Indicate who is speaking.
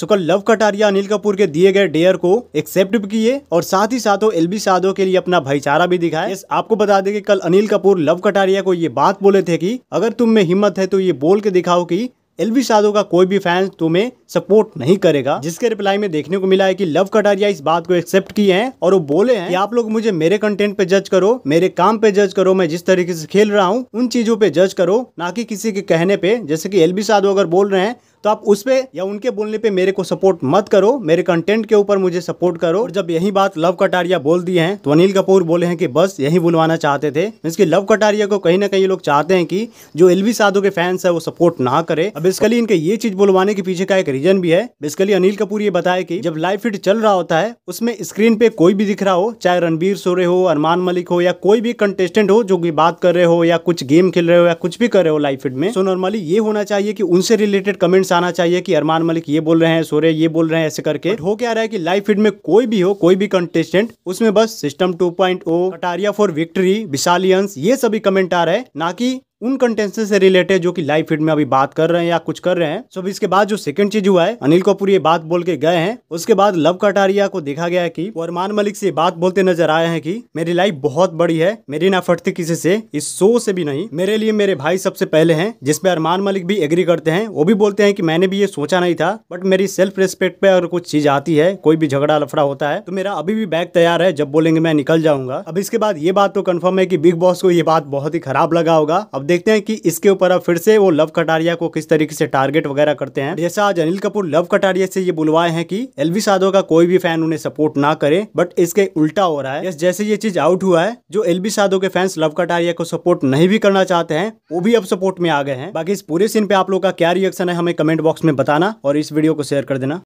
Speaker 1: सो कल लव कटारिया अनिल कपूर के दिए गए डेयर को एक्सेप्ट भी किए और साथ ही साथ एल बी साधो के लिए अपना भाईचारा भी दिखाए आपको बता दें कि कल अनिल कपूर लव कटारिया को ये बात बोले थे कि अगर तुम में हिम्मत है तो ये बोल के दिखाओ कि बी साधो का कोई भी फैन तुम्हें सपोर्ट नहीं करेगा जिसके रिप्लाई में देखने को मिला है कि लव कटारिया इस बात को एक्सेप्ट किए हैं और वो बोले हैं कि आप लोग मुझे मेरे कंटेंट पे जज करो मेरे काम पे जज करो मैं जिस तरीके से खेल रहा हूँ उन चीजों पे जज करो ना कि किसी के कहने पे जैसे कि बी साधो अगर बोल रहे हैं तो आप उस पर या उनके बोलने पे मेरे को सपोर्ट मत करो मेरे कंटेंट के ऊपर मुझे सपोर्ट करो और जब यही बात लव कटारिया बोल दिए हैं तो अनिल कपूर बोले हैं कि बस यही बुलवाना चाहते थे इसकी लव कटारिया को कहीं ना कहीं लोग चाहते हैं कि जो एलवी साधु के फैंस है वो सपोर्ट ना करे अब बेसिकली इनके ये चीज बुलवाने के पीछे का एक रीजन भी है बेसिकली अनिल कपूर ये बताया कि जब लाइव फिट चल रहा होता है उसमें स्क्रीन पे कोई भी दिख रहा हो चाहे रणबीर सोरे हो अरमान मलिक हो या कोई भी कंटेस्टेंट हो जो भी बात कर रहे हो या कुछ गेम खेल रहे हो या कुछ भी कर रहे हो लाइव फिट में सो नॉर्मली ये होना चाहिए कि उनसे रिलेटेड कमेंट नोटिस आना चाहिए कि अरमान मलिक ये बोल रहे हैं सोरे ये बोल रहे हैं ऐसे करके हो क्या रहा है कि लाइव फीड में कोई भी हो कोई भी कंटेस्टेंट उसमें बस system two point O Ataria for victory विशालियंस ये सभी कमेंट आ रहे हैं ना कि उन कंटेंसेस से रिलेटेड जो कि लाइव फीड में अभी बात कर रहे हैं या कुछ कर रहे हैं सो इसके बाद जो सेकंड चीज हुआ है अनिल कपूर ये बात बोल के गए हैं उसके बाद लव कटारिया को देखा गया है कि अरमान मलिक से बात बोलते नजर आए हैं कि मेरी लाइफ बहुत बड़ी है मेरी ना फटती किसी से इस शो से भी नहीं मेरे लिए मेरे भाई सबसे पहले है जिसपे अरमान मलिक भी एग्री करते हैं वो भी बोलते हैं की मैंने भी ये सोचा नहीं था बट मेरी सेल्फ रिस्पेक्ट पे अगर कुछ चीज आती है कोई भी झगड़ा लफड़ा होता है तो मेरा अभी भी बैग तैयार है जब बोलेंगे मैं निकल जाऊंगा अब इसके बाद ये बात तो कन्फर्म है की बिग बॉस को ये बात बहुत ही खराब लगा होगा अब देखते हैं कि इसके ऊपर अब फिर से वो लव कटारिया को किस तरीके से टारगेट वगैरह करते हैं जैसा आज अनिल कपूर लव कटारिया से ये बुलवाए हैं कि एलवी साधो का कोई भी फैन उन्हें सपोर्ट ना करे बट इसके उल्टा हो रहा है जैसे ये चीज आउट हुआ है जो एलवी साधो के फैंस लव कटारिया को सपोर्ट नहीं भी करना चाहते हैं वो भी अब सपोर्ट में आ गए हैं बाकी इस पूरे सीन पे आप लोग का क्या रिएक्शन है हमें कमेंट बॉक्स में बताना और इस वीडियो को शेयर कर देना